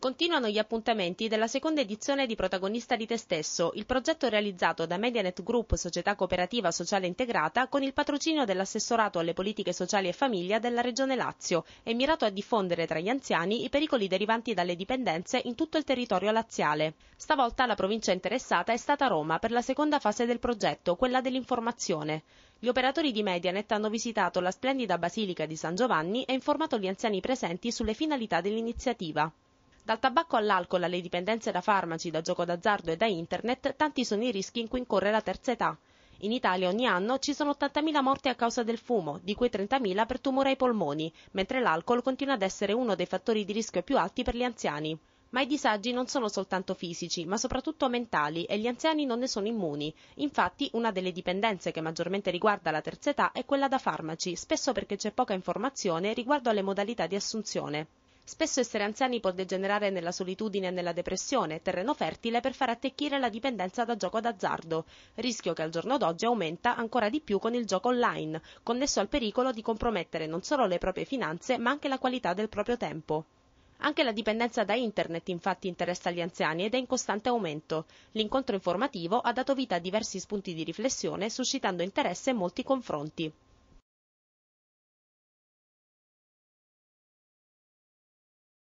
Continuano gli appuntamenti della seconda edizione di Protagonista di te stesso, il progetto realizzato da Medianet Group Società Cooperativa Sociale Integrata con il patrocinio dell'assessorato alle politiche sociali e famiglia della Regione Lazio e mirato a diffondere tra gli anziani i pericoli derivanti dalle dipendenze in tutto il territorio laziale. Stavolta la provincia interessata è stata Roma per la seconda fase del progetto, quella dell'informazione. Gli operatori di Medianet hanno visitato la splendida Basilica di San Giovanni e informato gli anziani presenti sulle finalità dell'iniziativa. Dal tabacco all'alcol, alle dipendenze da farmaci, da gioco d'azzardo e da internet, tanti sono i rischi in cui incorre la terza età. In Italia ogni anno ci sono 80.000 morti a causa del fumo, di cui 30.000 per tumore ai polmoni, mentre l'alcol continua ad essere uno dei fattori di rischio più alti per gli anziani. Ma i disagi non sono soltanto fisici, ma soprattutto mentali e gli anziani non ne sono immuni. Infatti, una delle dipendenze che maggiormente riguarda la terza età è quella da farmaci, spesso perché c'è poca informazione riguardo alle modalità di assunzione. Spesso essere anziani può degenerare nella solitudine e nella depressione, terreno fertile per far attecchire la dipendenza da gioco d'azzardo, rischio che al giorno d'oggi aumenta ancora di più con il gioco online, connesso al pericolo di compromettere non solo le proprie finanze ma anche la qualità del proprio tempo. Anche la dipendenza da internet infatti interessa gli anziani ed è in costante aumento. L'incontro informativo ha dato vita a diversi spunti di riflessione, suscitando interesse e molti confronti.